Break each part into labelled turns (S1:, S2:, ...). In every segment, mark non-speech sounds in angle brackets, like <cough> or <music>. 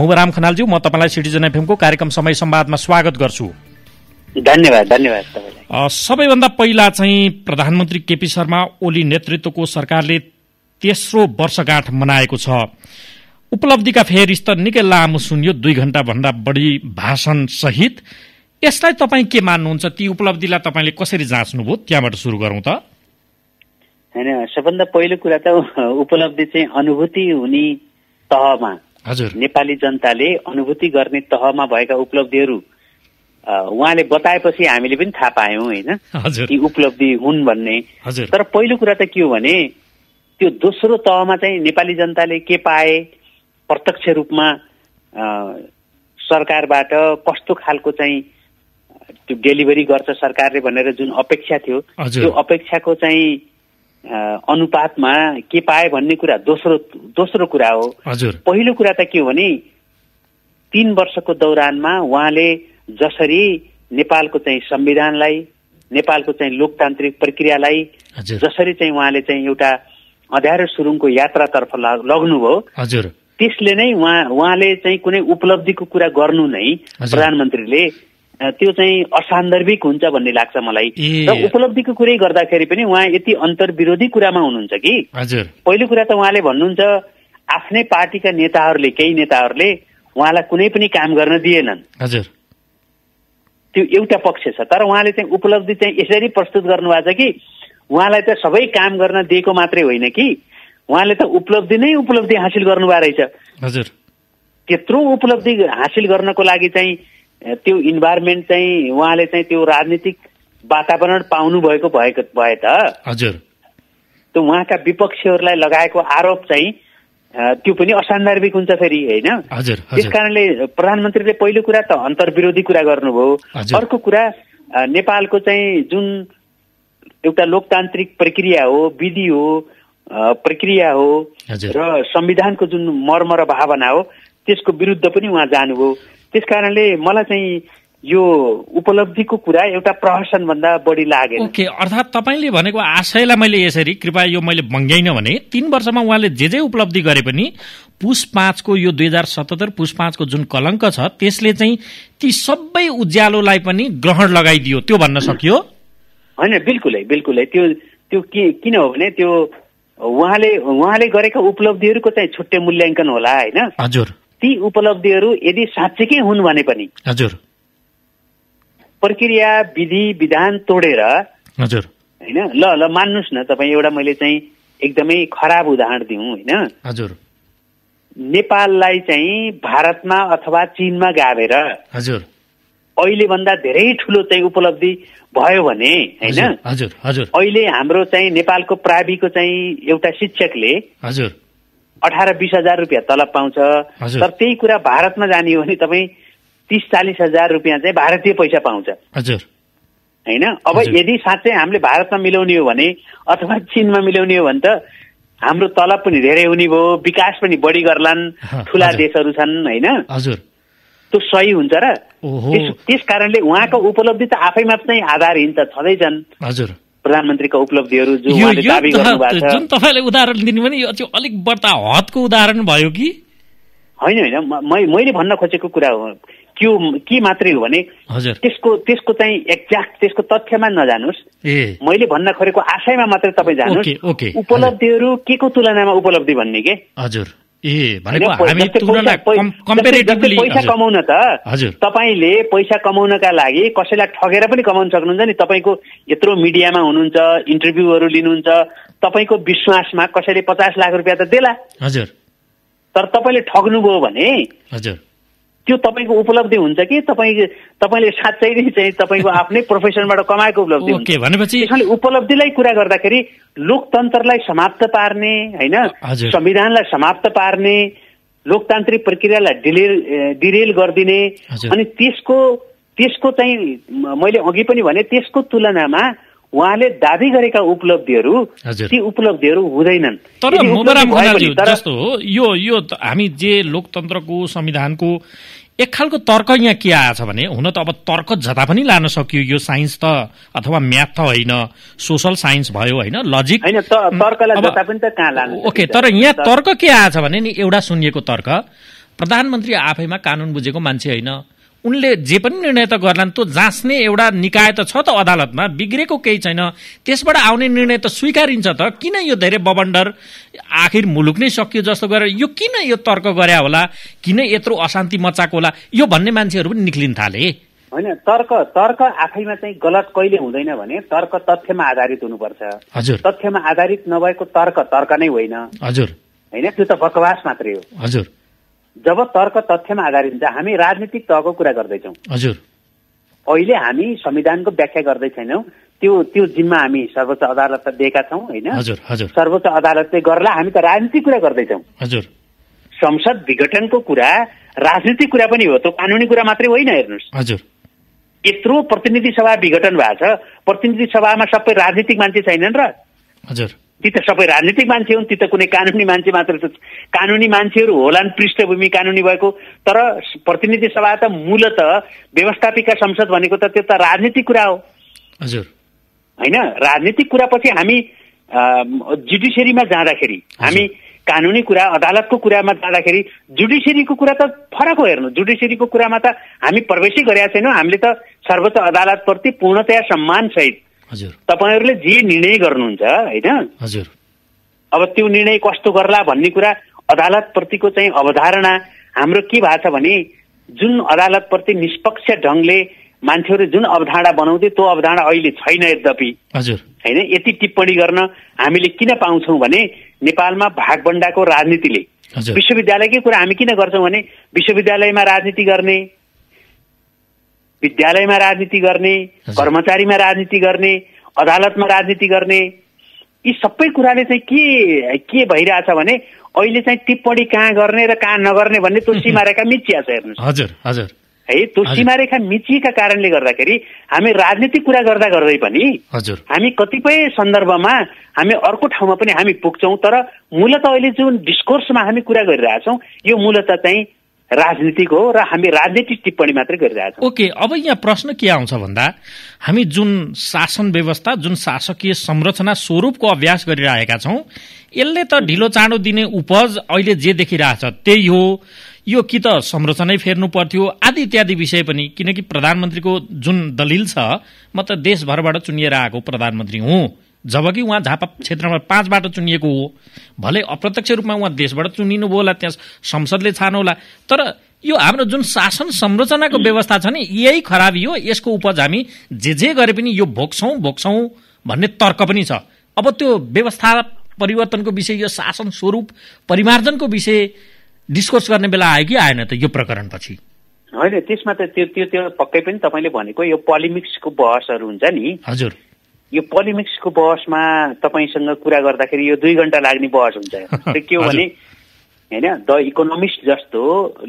S1: मुबराम खनालज्यू म तपाईँलाई सिटिजन एफएमको कार्यक्रम समय संवादमा स्वागत गर्छु धन्यवाद धन्यवाद सबैभन्दा पहिला चाहिँ प्रधानमन्त्री केपी शर्मा ओली नेतृत्वको सरकारले तेस्रो वर्षगाँठ मनाएको छ उपलब्धिका फेरिस्त निकै लामो सुन्यो दुई भन्दा बढी भाषण सहित यसलाई तपाईँ के मान्नुहुन्छ ती उपलब्धिलाई तपाईँले कसरी जाँच्नुभयो त्यहाँबाट सुरु गरौँ त
S2: होइन सबभन्दा पहिलो कुरा त <laughs> उपलब्धि चाहिँ अनुभूति हुने तहमा हजुर नेपाली जनताले अनुभूति गर्ने तहमा भएका उपलब्धिहरू उहाँले बताएपछि हामीले पनि थाहा पायौँ होइन कि उपलब्धि हुन् भन्ने तर पहिलो कुरा त के हो भने त्यो दोस्रो तहमा चाहिँ नेपाली जनताले के पाए प्रत्यक्ष रूपमा सरकारबाट कस्तो खालको चाहिँ त्यो डेलिभरी गर्छ सरकारले भनेर जुन अपेक्षा थियो त्यो अपेक्षाको चाहिँ अनुपातमा के पाए भन्ने कुरा दोस्रो दोस्रो कुरा हो
S3: पहिलो
S2: कुरा त के हो भने तिन वर्षको दौरानमा उहाँले जसरी नेपालको चाहिँ संविधानलाई नेपालको चाहिँ लोकतान्त्रिक प्रक्रियालाई जसरी चाहिँ उहाँले चाहिँ एउटा अध्यारो सुरुङको यात्रातर्फ लग्नुभयो त्यसले नै उहाँ उहाँले चाहिँ कुनै उपलब्धिको कुरा गर्नु नै प्रधानमन्त्रीले त्यो चाहिँ असान्दर्भिक हुन्छ भन्ने लाग्छ मलाई र उपलब्धिको कुरै गर्दाखेरि पनि उहाँ यति अन्तर्विरोधी कुरामा हुनुहुन्छ कि हजुर पहिलो कुरा त उहाँले भन्नुहुन्छ आफ्नै पार्टीका नेताहरूले केही नेताहरूले उहाँलाई कुनै पनि काम गर्न दिएनन् हजुर त्यो एउटा पक्ष छ तर उहाँले चाहिँ उपलब्धि चाहिँ यसरी प्रस्तुत गर्नुभएको छ कि उहाँलाई त सबै काम गर्न दिएको मात्रै होइन कि उहाँले त उपलब्धि नै उपलब्धि हासिल गर्नुभएको रहेछ हजुर त्यत्रो उपलब्धि हासिल गर्नको लागि चाहिँ त्यो इन्भाइरोमेन्ट चाहिँ उहाँले चाहिँ त्यो राजनीतिक वातावरण पाउनु भएको भए त
S3: हजुर त्यो
S2: उहाँका विपक्षीहरूलाई लगाएको आरोप चाहिँ त्यो पनि असान्दर्भिक हुन्छ फेरि होइन त्यस कारणले प्रधानमन्त्रीले पहिलो कुरा त अन्तर्विरोधी कुरा गर्नुभयो अर्को कुरा नेपालको चाहिँ जुन एउटा लोकतान्त्रिक प्रक्रिया हो विधि हो प्रक्रिया हो र संविधानको जुन मर्म र भावना हो त्यसको विरुद्ध पनि उहाँ जानुभयो त्यस कारणले मलाई चाहिँ यो उपलब्धिको कुरा एउटा भन्दा बढी लागे
S1: ओके अर्थात् तपाईँले भनेको आशयलाई मैले यसरी कृपया यो मैले भङ्ग्याइन भने तिन वर्षमा उहाँले जे जे उपलब्धि गरे पनि पुष पाँचको यो दुई हजार सतहत्तर पुस पाँचको जुन कलङ्क छ त्यसले चाहिँ ती सबै उज्यालोलाई पनि ग्रहण लगाइदियो त्यो भन्न सकियो
S2: होइन बिल्कुलै बिल्कुलै त्यो त्यो के किन हो भने त्यो उहाँले उहाँले गरेका उपलब्धिहरूको चाहिँ छुट्टै मूल्याङ्कन होला होइन हजुर ती उपलब्धिहरू यदि साँच्चीकै हुन् भने पनि हजुर प्रक्रिया विधि विधान तोडेर हजुर होइन ल ल मान्नुहोस् न तपाईँ एउटा मैले चाहिँ एकदमै खराब उदाहरण दिउँ होइन हजुर नेपाललाई चाहिँ भारतमा अथवा चिनमा गाभेर हजुर अहिलेभन्दा धेरै ठुलो चाहिँ उपलब्धि भयो भने होइन अहिले हाम्रो चाहिँ नेपालको प्राविको चाहिँ एउटा शिक्षकले हजुर अठार बिस हजार रुपियाँ तलब पाउँछ तर त्यही कुरा भारतमा जाने हो भने तपाईँ तिस चालिस हजार रुपियाँ चाहिँ भारतीय पैसा पाउँछ हजुर होइन अब यदि साँच्चै हामीले भारतमा मिलाउने हो भने अथवा चिनमा मिलाउने हो भने त हाम्रो तलब पनि धेरै हुने भयो विकास पनि बढी गर्लान् ठुला देशहरू छन् होइन हजुर त्यो सही हुन्छ र त्यस कारणले उहाँको उपलब्धि त आफैमा चाहिँ आधारहीन त छँदैछन् हजुर प्रधानमन्त्रीको उपलब्धिहरू जो दावी गर्नुभएको जुन
S1: तपाईँले उदाहरण दिनु भने यो चाहिँ अलिक बढ्ता हदको उदाहरण भयो कि
S2: होइन होइन मैले भन्न खोजेको कुरा हो त्यो के मात्रै हो भने त्यसको त्यसको चाहिँ एक्ज्याक्ट त्यसको तथ्यमा नजानुस् मैले भन्न खोजेको आशयमा मात्रै तपाईँ जानुहोस् उपलब्धिहरू के को तुलनामा उपलब्धि भन्ने के
S3: हजुर ए पैसा
S2: कमाउन त तपाईँले पैसा कमाउनका लागि कसैलाई ठगेर पनि कमाउन सक्नुहुन्छ नि तपाईँको यत्रो मिडियामा हुनुहुन्छ इन्टरभ्यूहरू लिनुहुन्छ तपाईँको विश्वासमा कसैले पचास लाख रुपियाँ त देला हजुर तर तपाईँले ठग्नुभयो भने हजुर त्यो तपाईँको उपलब्धि हुन्छ कि तपाईँ तपाईँले साँच्चै नै चाहिँ तपाईँको <laughs> आफ्नै प्रोफेसनबाट कमाएको उपलब्धि हुन्छ भनेपछि उपलब्धिलाई कुरा गर्दाखेरि लोकतन्त्रलाई समाप्त पार्ने होइन संविधानलाई समाप्त पार्ने लोकतान्त्रिक प्रक्रियालाई डिलेल डिरेल गरिदिने अनि त्यसको त्यसको चाहिँ मैले अघि पनि भने त्यसको तुलनामा उहाँले दावी गरेका उपलब्धिहरू ती उपलब्धिहरू हुँदैनन् तर जस्तो
S1: हो यो यो हामी जे लोकतन्त्रको संविधानको एक खालको तर्क यहाँ के आएछ भने हुन त अब तर्क जता पनि लान सकियो यो साइन्स त अथवा म्याथ त होइन सोसल साइन्स भयो होइन लजिक
S2: ओके तर यहाँ तर्क
S1: के आएछ भने नि एउटा सुनिएको तर्क प्रधानमन्त्री आफैमा कानुन बुझेको मान्छे होइन उनले जे पनि निर्णय त गर्लान् त्यो जाँच्ने एउटा निकाय त छ त अदालतमा बिग्रेको केही छैन त्यसबाट आउने निर्णय त स्वीकारिन्छ त किन यो धेरै बबन्डर आखिर मुलुक नै सकियो जस्तो गरेर यो किन यो तर्क गरे होला किन यत्रो अशान्ति मचाएको होला यो भन्ने मान्छेहरू पनि निक्लिन थाले
S2: होइन तर्क तर्क आफैमा चाहिँ गलत कहिले हुँदैन भने तर्क तथ्यमा आधारित हुनुपर्छ हजुर तथ्यमा आधारित नभएको तर्क तर्क नै होइन हजुर होइन त्यो त बकवास मात्रै हो हजुर जब तर्क तथ्यमा आधारित हुन्छ हामी राजनीतिक तहको कुरा गर्दैछौँ हजुर अहिले हामी संविधानको व्याख्या गर्दै छैनौँ त्यो त्यो जिम्मा हामी सर्वोच्च अदालतलाई दिएका छौँ होइन सर्वोच्च अदालतले गर्ला हामी त राजनीतिक कुरा गर्दैछौँ हजुर संसद विघटनको कुरा राजनीतिक कुरा पनि हो त्यो कानुनी कुरा मात्रै होइन हेर्नुहोस् हजुर यत्रो प्रतिनिधि सभा विघटन भएको छ प्रतिनिधि सभामा सबै राजनीतिक मान्छे छैनन् र हजुर ती त सबै राजनीतिक मान्छे हुन् ती त कुनै कानुनी मान्छे मात्र कानुनी मान्छेहरू होलान् पृष्ठभूमि कानुनी भएको तर प्रतिनिधि सभा त मूलत व्यवस्थापिका संसद भनेको त त्यो त राजनीतिक कुरा हो हजुर होइन राजनीतिक कुरापछि पछि हामी जुडिसियरीमा जाँदाखेरि हामी कानुनी कुरा अदालतको कुरामा जाँदाखेरि जुडिसियरीको कुरा त फरक हो हेर्नु जुडिसियरीको कुरामा त हामी प्रवेशै गरेका छैनौँ हामीले त सर्वोच्च अदालतप्रति पूर्णतया सम्मानसहित हजुर तपाईँहरूले जे निर्णय गर्नुहुन्छ होइन हजुर अब त्यो निर्णय कस्तो गर्ला भन्ने कुरा अदालतप्रतिको चाहिँ अवधारणा हाम्रो के भएको छ भने जुन अदालतप्रति निष्पक्ष ढङ्गले मान्छेहरू जुन अवधारणा बनाउँथे त्यो अवधारणा अहिले छैन यद्यपि हजुर होइन यति टिप्पणी गर्न हामीले किन पाउँछौँ भने नेपालमा भागबन्डाको राजनीतिले विश्वविद्यालयकै कुरा हामी किन गर्छौँ भने विश्वविद्यालयमा राजनीति गर्ने विद्यालयमा राजनीति गर्ने कर्मचारीमा राजनीति गर्ने अदालतमा राजनीति गर्ने यी सबै कुराले चाहिँ के के भइरहेछ भने अहिले चाहिँ टिप्पणी कहाँ गर्ने र कहाँ नगर्ने भन्ने त्यो रेखा मिचिया छ हेर्नुहोस् हजुर हजुर है त्यो रेखा मिचिएका कारणले गर्दाखेरि हामी राजनीतिक कुरा गर्दा गर्दै पनि हजुर हामी कतिपय सन्दर्भमा हामी अर्को ठाउँमा पनि हामी पुग्छौँ तर मूलत अहिले जुन डिस्कोर्समा हामी कुरा गरिरहेछौँ यो मूलत चाहिँ राजनीतिक हो र हामी राजनीतिक टिप्पणी मात्रै गरिरहेछौँ
S1: ओके अब यहाँ प्रश्न के आउँछ भन्दा हामी जुन शासन व्यवस्था जुन शासकीय संरचना स्वरूपको अभ्यास गरिरहेका छौँ यसले त ढिलो चाँडो दिने उपज अहिले जे छ त्यही हो यो कि त संरचनै फेर्नु पर्थ्यो आदि इत्यादि विषय पनि किनकि प्रधानमन्त्रीको जुन दलिल छ म त देशभरबाट चुनिएर आएको प्रधानमन्त्री हुँ जबकि उहाँ झापा क्षेत्रमा पाँचबाट चुनिएको हो भले अप्रत्यक्ष रूपमा उहाँ देशबाट चुनिनुभयो होला त्यहाँ संसदले छानौला तर यो हाम्रो जुन शासन संरचनाको व्यवस्था छ नि यही खराबी हो यसको उपज हामी जे जे गरे पनि यो भोग्छौँ भोग्छौँ भन्ने तर्क पनि छ अब त्यो व्यवस्था परिवर्तनको विषय यो शासन स्वरूप परिमार्जनको विषय डिस्कस गर्ने बेला आयो कि आएन त यो प्रकरणपछि
S2: होइन त्यसमा त त्यो त्यो त्यो पक्कै पनि तपाईँले भनेको यो पोलिमिक्सको बहसहरू हुन्छ नि हजुर यो पोलिमिक्सको बहसमा तपाईँसँग कुरा गर्दाखेरि यो दुई घन्टा लाग्ने बहस हुन्छ <laughs> त्यो के हो भने होइन द इकोनोमिस्ट जस्तो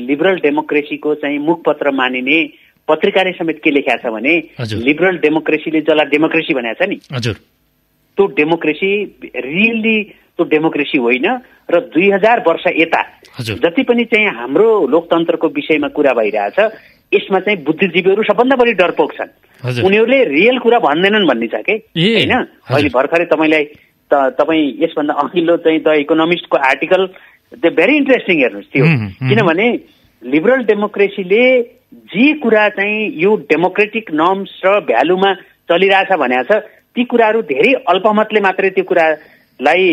S2: लिबरल डेमोक्रेसीको चाहिँ मुखपत्र मानिने पत्रिकाले समेत के लेखाएको छ भने लिबरल डेमोक्रेसीले जसलाई डेमोक्रेसी भनेको छ नि हजुर त्यो डेमोक्रेसी रियल्ली त्यो डेमोक्रेसी होइन र दुई हजार वर्ष यता जति पनि चाहिँ हाम्रो लोकतन्त्रको विषयमा कुरा भइरहेछ यसमा चाहिँ बुद्धिजीवीहरू सबभन्दा बढी डरपोक
S3: छन्
S2: उनीहरूले रियल कुरा भन्दैनन् भन्ने छ कि होइन अहिले भर्खरै तपाईँलाई त तपाईँ यसभन्दा अघिल्लो चाहिँ द इकोनोमिस्टको आर्टिकल त्यो भेरी इन्ट्रेस्टिङ हेर्नुहोस् त्यो किनभने लिबरल डेमोक्रेसीले जे कुरा चाहिँ यो डेमोक्रेटिक नर्म्स र भ्यालुमा चलिरहेछ भनेको छ ती कुराहरू धेरै अल्पमतले मात्रै त्यो कुरालाई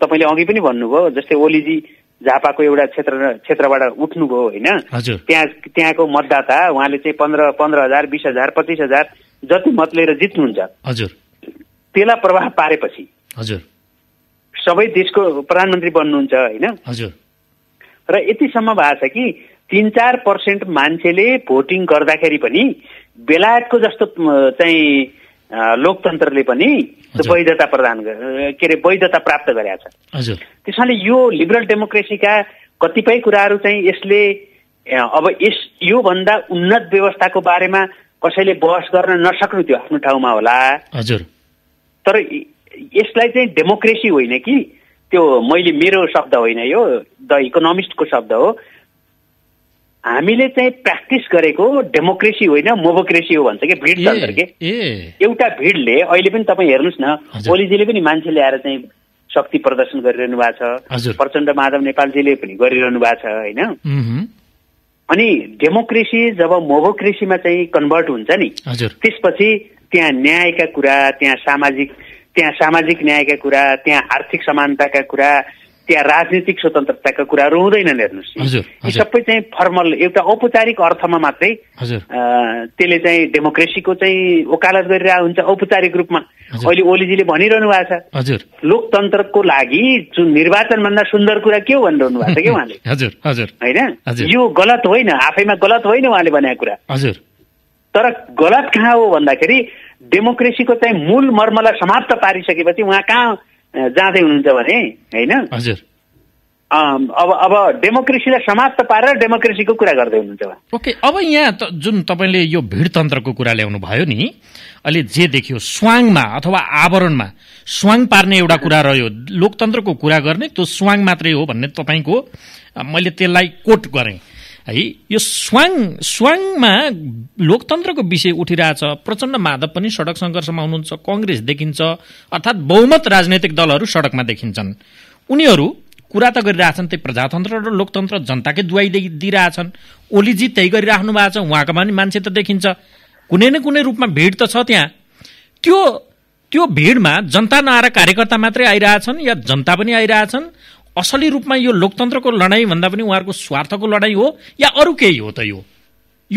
S2: तपाईँले अघि पनि भन्नुभयो जस्तै ओलीजी झापाको एउटा क्षेत्र क्षेत्रबाट उठ्नुभयो होइन त्यहाँ त्यहाँको मतदाता उहाँले चाहिँ पन्ध्र पन्ध्र हजार बिस हजार पच्चिस हजार जति मत लिएर जित्नुहुन्छ हजुर त्यसलाई प्रभाव पारेपछि हजुर सबै देशको प्रधानमन्त्री बन्नुहुन्छ होइन हजुर र यतिसम्म भएको छ कि तिन चार पर्सेन्ट मान्छेले भोटिङ गर्दाखेरि पनि बेलायतको जस्तो चाहिँ लोकतन्त्रले पनि वैधता प्रदान के अरे वैधता प्राप्त गरेका छन् त्यसमाले यो लिबरल डेमोक्रेसीका कतिपय कुराहरू चाहिँ यसले अब यस योभन्दा उन्नत व्यवस्थाको बारेमा कसैले बहस गर्न नसक्नु थियो आफ्नो ठाउँमा होला हजुर तर यसलाई चाहिँ डेमोक्रेसी होइन कि त्यो मैले मेरो शब्द होइन यो द इकोनोमिस्टको शब्द हो हामीले चाहिँ प्र्याक्टिस गरेको डेमोक्रेसी होइन मोबोक्रेसी हो भन्छ कि भिड चल्छ
S3: कि
S2: एउटा भिडले अहिले पनि तपाईँ हेर्नुहोस् न ओलीजीले पनि मान्छे ल्याएर चाहिँ शक्ति प्रदर्शन गरिरहनु भएको छ प्रचण्ड माधव नेपालजीले पनि गरिरहनु भएको छ
S3: होइन
S2: अनि डेमोक्रेसी जब मोबोक्रेसीमा चाहिँ कन्भर्ट हुन्छ नि त्यसपछि त्यहाँ न्यायका कुरा त्यहाँ सामाजिक त्यहाँ सामाजिक न्यायका कुरा त्यहाँ आर्थिक समानताका कुरा त्यहाँ राजनीतिक स्वतन्त्रताका कुराहरू हुँदैनन् हेर्नुहोस् यी सबै चाहिँ फर्मल एउटा औपचारिक अर्थमा मात्रै त्यसले चाहिँ डेमोक्रेसीको चाहिँ वकालत गरिरहेको हुन्छ औपचारिक रूपमा अहिले ओलीजीले भनिरहनु भएको छ लोकतन्त्रको लागि जुन निर्वाचनभन्दा सुन्दर कुरा के हो भनिरहनु भएको छ
S3: क्या उहाँले
S2: <laughs> होइन यो गलत होइन आफैमा गलत होइन उहाँले भनेको कुरा हजुर तर गलत कहाँ हो भन्दाखेरि डेमोक्रेसीको चाहिँ मूल मर्मलाई समाप्त पारिसकेपछि उहाँ कहाँ जाँदै हुनुहुन्छ भने होइन हजुर अब अब डेमोक्रेसीलाई समाप्त पारेर डेमोक्रेसीको कुरा गर्दै हुनुहुन्छ
S1: ओके अब यहाँ त जुन तपाईँले यो भिडतन्त्रको कुरा ल्याउनु भयो नि अहिले जे देखियो स्वाङमा अथवा आवरणमा स्वाङ पार्ने एउटा कुरा रह्यो लोकतन्त्रको कुरा गर्ने त्यो स्वाङ मात्रै हो भन्ने तपाईँको मैले त्यसलाई कोट गरेँ है यो स्वाङ स्वाङमा लोकतन्त्रको विषय उठिरहेछ प्रचण्ड माधव पनि सडक सङ्घर्षमा हुनुहुन्छ कङ्ग्रेस देखिन्छ अर्थात् बहुमत राजनैतिक दलहरू सडकमा देखिन्छन् उनीहरू कुरा त गरिरहेछन् त्यही प्रजातन्त्र र लोकतन्त्र जनताकै दुवाई दिइरहेछन् ओलीजी त्यही गरिराख्नु भएको छ उहाँकोमा पनि मान्छे त देखिन्छ कुनै न कुनै रूपमा भिड त छ त्यहाँ त्यो त्यो भिडमा जनता नआएर कार्यकर्ता मात्रै आइरहेछन् या जनता पनि आइरहेछन् असली रूपमा यो लोकतन्त्रको लडाइँ भन्दा पनि उहाँहरूको स्वार्थको लडाइँ हो या अरू केही हो त यो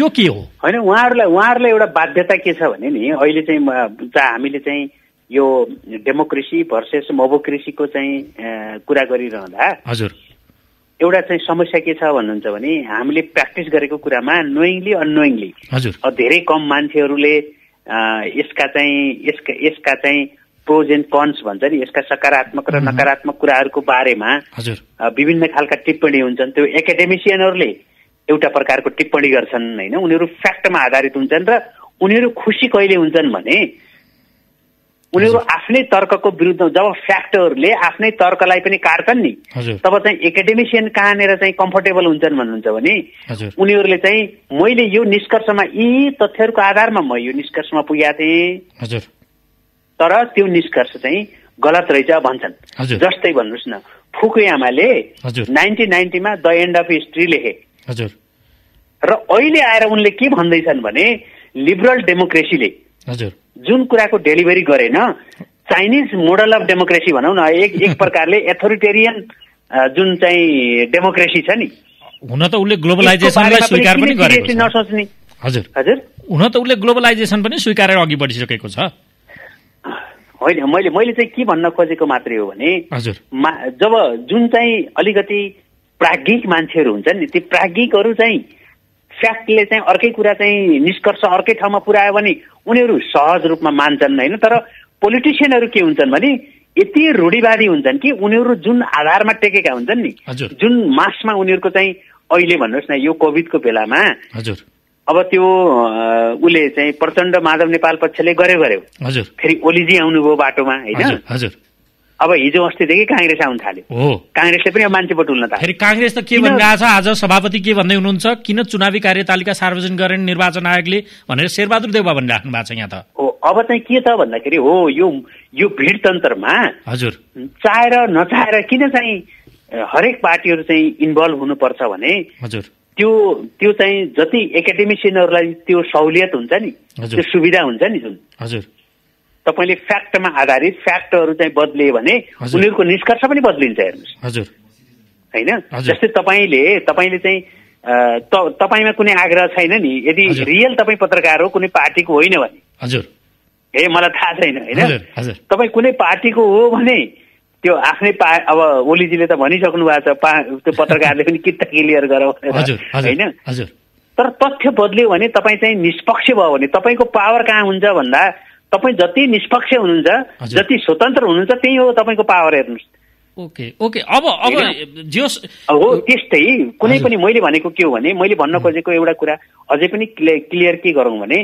S1: यो के हो
S2: होइन उहाँहरूलाई उहाँहरूलाई एउटा बाध्यता के छ भने नि अहिले चाहिँ हामीले चाहिँ यो डेमोक्रेसी भर्सेस मोबोक्रेसीको चाहिँ कुरा गरिरहँदा हजुर एउटा चाहिँ समस्या के छ भन्नुहुन्छ भने हामीले प्र्याक्टिस गरेको कुरामा नोइङली अननोइङली धेरै कम मान्छेहरूले यसका चाहिँ यसका यसका चाहिँ प्रोज एन्ड कन्स भन्छ नि यसका सकारात्मक र नकारात्मक कुराहरूको बारेमा विभिन्न खालका टिप्पणी हुन्छन् त्यो एकाडेमिसियनहरूले एउटा प्रकारको टिप्पणी गर्छन् होइन उनीहरू फ्याक्टमा आधारित हुन्छन् र उनीहरू खुसी कहिले हुन्छन् भने उनीहरू आफ्नै तर्कको विरुद्ध जब फ्याक्टहरूले आफ्नै तर्कलाई पनि काट्छन् नि तब चाहिँ एकाडेमिसियन कहाँनिर चाहिँ कम्फर्टेबल हुन्छन् भन्नुहुन्छ भने उनीहरूले चाहिँ मैले यो निष्कर्षमा यी तथ्यहरूको आधारमा म यो निष्कर्षमा पुगेको थिएँ तर त्यो निष्कर्ष चाहिँ गलत रहेछ भन्छन् जस्तै भन्नुहोस् न फुकुयामाले नाइन्टिन नाइन्टीमा द एन्ड अफ हिस्ट्री लेखे हजुर र अहिले आएर उनले के भन्दैछन् भने लिबरल डेमोक्रेसीले हजुर जुन कुराको डेलिभरी गरेन चाइनिज मोडल अफ डेमोक्रेसी भनौँ न एक एक <laughs> प्रकारले एथोरिटेरियन जुन चाहिँ डेमोक्रेसी छ नि
S1: हुन त उसले ग्लोबलाइजेसनलाई स्वीकार पनि गरेको छ नसोच्ने हजुर हजुर हुन त उसले ग्लोबलाइजेसन पनि स्वीकारेर अघि बढिसकेको
S2: छ होइन मैले मैले चाहिँ के भन्न खोजेको मात्रै हो भने मा जब जुन चाहिँ अलिकति प्राज्ञिक मान्छेहरू हुन्छन् नि ती प्राज्ञिकहरू चाहिँ फ्याक्टले चाहिँ अर्कै कुरा चाहिँ निष्कर्ष अर्कै ठाउँमा पुऱ्यायो भने उनीहरू सहज रूपमा मान्छन् होइन तर पोलिटिसियनहरू के हुन्छन् भने यति रूढिवादी हुन्छन् कि उनीहरू जुन आधारमा टेकेका हुन्छन् नि जुन मासमा उनीहरूको चाहिँ अहिले भन्नुहोस् न यो कोभिडको बेलामा अब त्यो उसले चाहिँ प्रचण्ड माधव नेपाल पक्षले गर्यो गर्यो हजुर फेरि ओलीजी आउनुभयो बाटोमा होइन हजुर अब हिजो अस्तिदेखि काङ्ग्रेस आउनु थाल्यो हो काङ्ग्रेसले पनि मान्छे बटुल्न थाल्यो फेरि काङ्ग्रेस त के छ
S1: आज सभापति के भन्दै हुनुहुन्छ किन चुनावी कार्यतालिका सार्वजनिक गरेन निर्वाचन आयोगले भनेर शेरबहादुर देउवा भनिराख्नु भएको छ यहाँ त
S2: हो अब चाहिँ के छ भन्दाखेरि हो यो यो भिडतन्त्रमा हजुर चाहेर नचाहेर किन चाहिँ हरेक पार्टीहरू चाहिँ इन्भल्भ हुनुपर्छ भने हजुर त्यो त्यो चाहिँ जति एकाडेमिसियनहरूलाई त्यो सहुलियत हुन्छ नि त्यो सुविधा हुन्छ नि जुन हजुर तपाईँले फ्याक्टमा आधारित फ्याक्टहरू चाहिँ बद्लियो भने उनीहरूको निष्कर्ष पनि बद्लिन्छ हेर्नुहोस् हजुर होइन जस्तै तपाईँले तपाईँले चाहिँ तपाईँमा कुनै आग्रह छैन नि यदि रियल तपाईँ पत्रकार हो कुनै पार्टीको होइन भने हजुर ए मलाई थाहा छैन होइन तपाईँ कुनै पार्टीको हो भने त्यो आफ्नै पा अब ओलीजीले त भनिसक्नु भएको छ पा त्यो पत्रकारले पनि त क्लियर गर होइन तर तथ्य बदल्यो भने तपाईँ चाहिँ निष्पक्ष भयो भने तपाईँको पावर कहाँ हुन्छ भन्दा तपाईँ जति निष्पक्ष हुनुहुन्छ जति स्वतन्त्र हुनुहुन्छ त्यही हो तपाईँको पावर हेर्नुहोस् ओके ओके अब अब हो त्यस्तै कुनै पनि मैले भनेको के हो भने मैले भन्न खोजेको एउटा कुरा अझै पनि क्लियर के गरौँ भने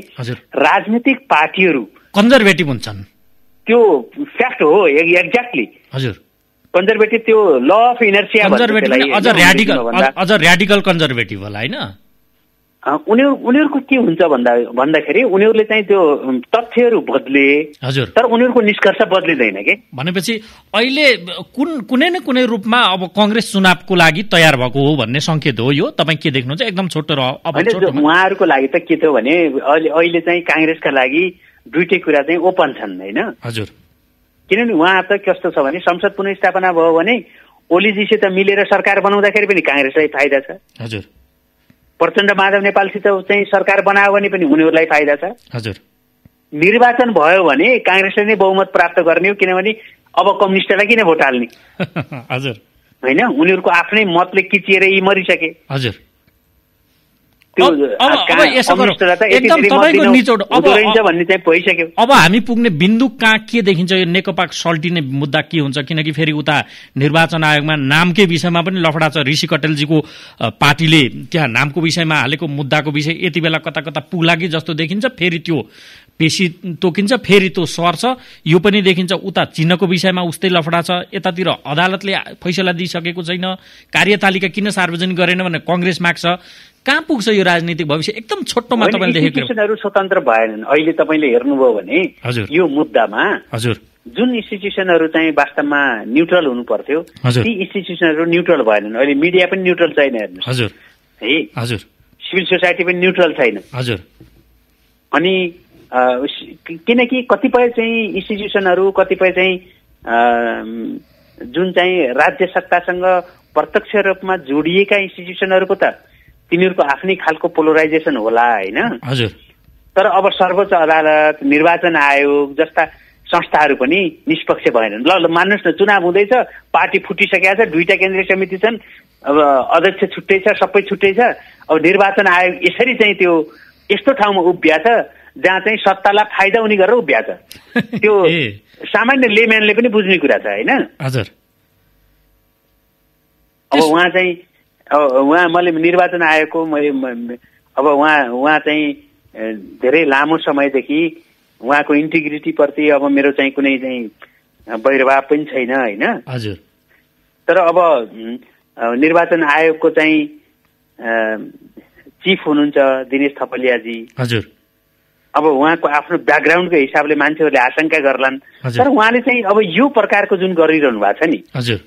S2: राजनीतिक पार्टीहरू
S1: कन्जर्भेटिभ हुन्छन्
S2: त्यो फ्याक्ट हो एक्ज्याक्टली e- हजुर कन्जर्भेटिभ त्यो ल अफ इनर्सिया अझ
S1: रेडिकल कन्जर्भेटिभ होला होइन
S2: उनीहरू उनीहरूको के हुन्छ भन्दा भन्दाखेरि उनीहरूले चाहिँ त्यो तथ्यहरू बदले हजुर तर उनीहरूको निष्कर्ष बदलिँदैन कि
S1: भनेपछि अहिले कुन कुनै न कुनै रूपमा अब कङ्ग्रेस चुनावको लागि तयार भएको हो भन्ने सङ्केत हो यो तपाईँ के देख्नुहुन्छ एकदम छोटो र
S2: उहाँहरूको लागि त के थियो भने अहिले अहिले चाहिँ काङ्ग्रेसका लागि दुइटै कुरा चाहिँ ओपन छन् होइन हजुर किनभने उहाँ त कस्तो छ भने संसद पुनस्थापना भयो भने ओलीजीसित मिलेर सरकार बनाउँदाखेरि पनि काङ्ग्रेसलाई फाइदा छ हजुर प्रचण्ड माधव नेपालसित चाहिँ सरकार बनायो भने पनि उनीहरूलाई फाइदा छ हजुर निर्वाचन भयो भने काङ्ग्रेसले नै बहुमत प्राप्त गर्ने हो किनभने अब कम्युनिस्टलाई किन भोट हाल्ने <laughs> हजुर होइन उनीहरूको आफ्नै मतले किचिएर यी मरिसके हजुर अब
S1: हामी पुग्ने बिन्दु कहाँ के देखिन्छ यो नेकपा सल्टिने मुद्दा के हुन्छ किनकि फेरि उता निर्वाचन आयोगमा नामकै विषयमा पनि लफडा छ ऋषि कटेलजीको पार्टीले त्यहाँ नामको विषयमा हालेको मुद्दाको विषय यति बेला कता कता पुग्ला कि जस्तो देखिन्छ फेरि त्यो पेसी तोकिन्छ फेरि त्यो सर्छ यो पनि देखिन्छ उता चिन्हको विषयमा उस्तै लफडा छ यतातिर अदालतले फैसला दिइसकेको छैन कार्यतालिका किन सार्वजनिक गरेन भनेर कङ्ग्रेस माग्छ कहाँ पुग्छ यो राजनीतिक भविष्य एकदम छोटोमा तपाईँले देखेको
S2: स्वतन्त्र भएनन् अहिले तपाईँले हेर्नुभयो भने हजुर यो मुद्दामा हजुर जुन इन्स्टिट्युसनहरू चाहिँ वास्तवमा न्युट्रल हुनु पर्थ्यो ती इन्स्टिट्युसनहरू न्युट्रल भएनन् अहिले मिडिया पनि न्युट्रल छैन हेर्नु हजुर है हजुर सिभिल सोसाइटी पनि न्युट्रल छैन हजुर अनि किनकि कतिपय चाहिँ इन्स्टिट्युसनहरू कतिपय चाहिँ जुन चाहिँ राज्य सत्तासँग प्रत्यक्ष रूपमा जोडिएका इन्स्टिट्युसनहरूको त तिनीहरूको आफ्नै खालको पोलराइजेसन होला होइन तर अब सर्वोच्च अदालत निर्वाचन आयोग जस्ता संस्थाहरू पनि निष्पक्ष भएनन् ल ल मान्नुहोस् न चुनाव हुँदैछ पार्टी फुटिसकेका छ दुईवटा केन्द्रीय समिति छन् अब अध्यक्ष छुट्टै छ सबै छुट्टै छ अब निर्वाचन आयोग यसरी चाहिँ त्यो यस्तो ठाउँमा उभिया छ जहाँ चाहिँ सत्तालाई फाइदा हुने गरेर छ <laughs> त्यो सामान्य लेम्यानले पनि बुझ्ने कुरा छ होइन हजुर अब उहाँ चाहिँ उहाँ मैले निर्वाचन आयोगको मैले अब उहाँ उहाँ चाहिँ धेरै लामो समयदेखि उहाँको इन्टिग्रिटीप्रति अब मेरो चाहिँ कुनै चाहिँ बहिर्भाव पनि छैन होइन हजुर तर अब निर्वाचन आयोगको चाहिँ चिफ हुनुहुन्छ दिनेश थपलियाजी हजुर अब उहाँको आफ्नो ब्याकग्राउन्डको हिसाबले मान्छेहरूले आशंका गर्लान् तर उहाँले चाहिँ अब यो प्रकारको जुन गरिरहनु भएको छ नि हजुर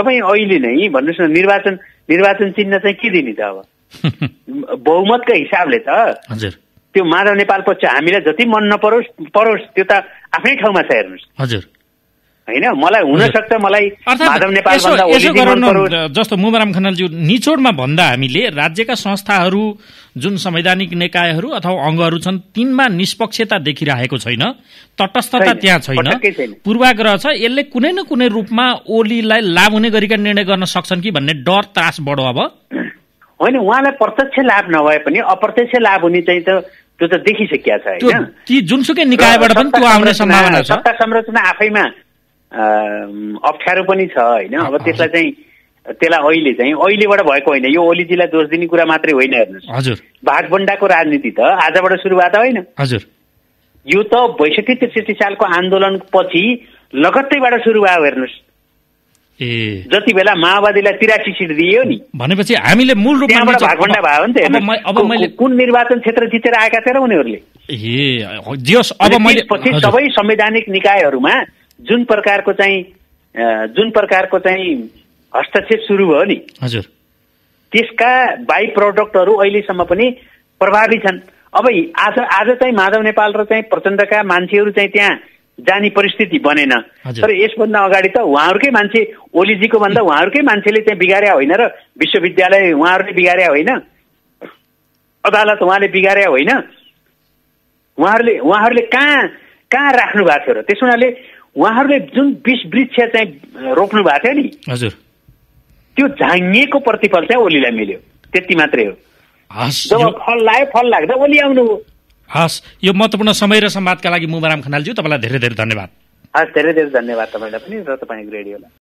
S2: तपाईँ अहिले नै भन्नुहोस् न निर्वाचन निर्वाचन चिन्ह चाहिँ के दिने त
S3: अब
S2: <laughs> बहुमतका हिसाबले त हजुर त्यो माधव नेपाल पक्ष हामीलाई जति मन नपरोस् परोस् त्यो त आफ्नै ठाउँमा छ हेर्नुहोस् हजुर होइन मलाई हुनसक्छ मलाई माधव नेपाल
S1: जस्तो मुबराम खनालज्यू निचोडमा भन्दा हामीले राज्यका संस्थाहरू जुन संवैधानिक निकायहरू अथवा अङ्गहरू छन् तिनमा निष्पक्षता देखिरहेको छैन तटस्थता त्यहाँ छैन पूर्वाग्रह छ यसले कुनै न कुनै रूपमा ओलीलाई लाभ हुने गरीका निर्णय गर्न सक्छन् कि भन्ने डर त्रास बढो अब
S2: होइन उहाँलाई प्रत्यक्ष लाभ नभए पनि अप्रत्यक्ष लाभ हुने चाहिँ त त्यो त देखिसकिया छ जुनसुकै निकायबाट पनि त्यो आउने सम्भावना छ सत्ता संरचना आफैमा अप्ठ्यारो पनि छ होइन अब त्यसलाई चाहिँ त्यसलाई अहिले चाहिँ अहिलेबाट भएको होइन यो ओलीजीलाई दोष दिने कुरा मात्रै होइन हेर्नुहोस् हजुर भागभन्डाको राजनीति त आजबाट सुरु सुरुवात होइन हजुर यो त बैसठी त्रिसठी सालको आन्दोलन पछि लगत्तैबाट सुरु भयो हेर्नुहोस् ए जति बेला माओवादीलाई तिरासी सिट दियो नि भनेपछि हामीले मूल रूपमा भागभन्डा भयो नि त अब मैले कुन निर्वाचन क्षेत्र जितेर आएका थिए र उनीहरूले ए अब मैले सबै संवैधानिक निकायहरूमा जुन प्रकारको चाहिँ जुन प्रकारको चाहिँ हस्तक्षेप सुरु भयो नि हजुर त्यसका बाई प्रडक्टहरू अहिलेसम्म पनि प्रभावी छन् अब आज आज चाहिँ माधव नेपाल र चाहिँ प्रचण्डका मान्छेहरू चाहिँ त्यहाँ जाने परिस्थिति बनेन तर यसभन्दा अगाडि त उहाँहरूकै मान्छे ओलीजीको भन्दा उहाँहरूकै मान्छेले त्यहाँ बिगार्या होइन र विश्वविद्यालय उहाँहरूले बिगार्या होइन अदालत उहाँले बिगार्या होइन उहाँहरूले उहाँहरूले कहाँ कहाँ राख्नु भएको थियो र त्यस हुनाले उहाँहरूले जुन विष वृक्ष चाहिँ रोप्नु भएको थियो नि हजुर त्यो झाङ्गिएको प्रतिफल चाहिँ ओलीलाई मिल्यो त्यति मात्रै हो जब फल लाग्यो फल लाग्दा ओली आउनु
S1: हस् यो महत्त्वपूर्ण समय र संवादका लागि मुबराम खनालज्यू तपाईँलाई धेरै धेरै धन्यवाद
S2: हस् धेरै धेरै धन्यवाद तपाईँलाई पनि र तपाईँको रेडियोलाई